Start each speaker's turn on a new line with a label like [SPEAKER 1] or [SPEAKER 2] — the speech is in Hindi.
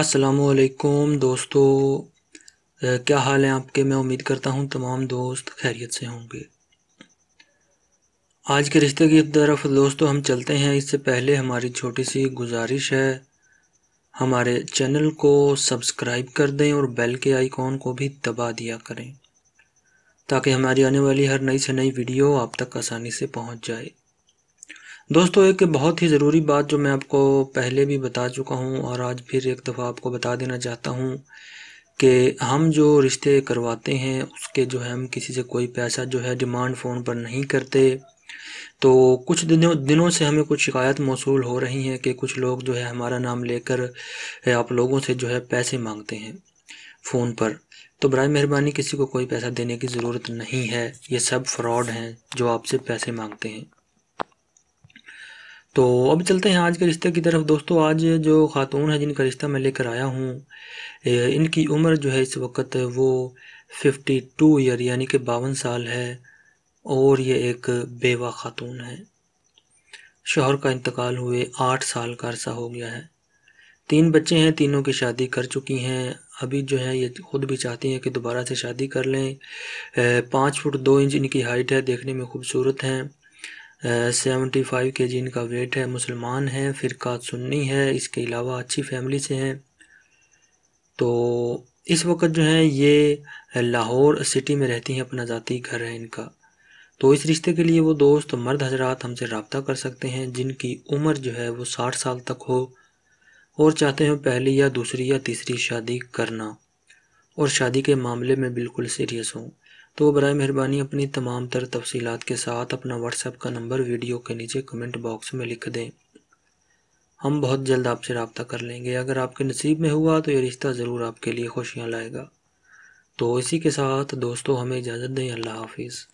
[SPEAKER 1] असलकुम दोस्तों क्या हाल है आपके मैं उम्मीद करता हूँ तमाम दोस्त खैरियत से होंगे आज के रिश्ते की तरफ दोस्तों हम चलते हैं इससे पहले हमारी छोटी सी गुजारिश है हमारे चैनल को सब्सक्राइब कर दें और बेल के आइकॉन को भी दबा दिया करें ताकि हमारी आने वाली हर नई से नई वीडियो आप तक आसानी से पहुँच जाए दोस्तों एक बहुत ही ज़रूरी बात जो मैं आपको पहले भी बता चुका हूँ और आज फिर एक दफ़ा आपको बता देना चाहता हूँ कि हम जो रिश्ते करवाते हैं उसके जो है हम किसी से कोई पैसा जो है डिमांड फ़ोन पर नहीं करते तो कुछ दिनों दिनों से हमें कुछ शिकायत मौसू हो रही हैं कि कुछ लोग जो है हमारा नाम लेकर आप लोगों से जो है पैसे मांगते हैं फ़ोन पर तो बर मेहरबानी किसी को कोई पैसा देने की ज़रूरत नहीं है ये सब फ्रॉड हैं जो आपसे पैसे मांगते हैं तो अब चलते हैं आज के रिश्ते की तरफ दोस्तों आज जो ख़ातून है जिनका रिश्ता मैं लेकर आया हूँ इनकी उम्र जो है इस वक्त वो फिफ्टी टू ईयर यानी कि बावन साल है और ये एक बेवा ख़ातून है शोहर का इंतकाल हुए आठ साल का अरसा हो गया है तीन बच्चे हैं तीनों की शादी कर चुकी हैं अभी जो है ये खुद भी चाहती हैं कि दोबारा से शादी कर लें पाँच फुट दो इंच इनकी हाइट है देखने में खूबसूरत हैं सेवेंटी फाइव के जी इनका वेट है मुसलमान हैं फ़िरका सुन्नी है इसके अलावा अच्छी फैमिली से हैं तो इस वक्त जो है ये लाहौर सिटी में रहती हैं अपना ज़ाती घर है इनका तो इस रिश्ते के लिए वो दोस्त मर्द हजरात हमसे रबता कर सकते हैं जिनकी उम्र जो है वो साठ साल तक हो और चाहते हो पहली या दूसरी या तीसरी शादी करना और शादी के मामले में बिल्कुल सीरियस हों तो बर मेहरबानी अपनी तमाम तर तफसीत के साथ अपना व्हाट्सएप का नंबर वीडियो के नीचे कमेंट बॉक्स में लिख दें हम बहुत जल्द आपसे रबता कर लेंगे अगर आपके नसीब में हुआ तो ये रिश्ता ज़रूर आपके लिए खुशियाँ लाएगा तो इसी के साथ दोस्तों हमें इजाज़त दें अल्लाह हाफिज़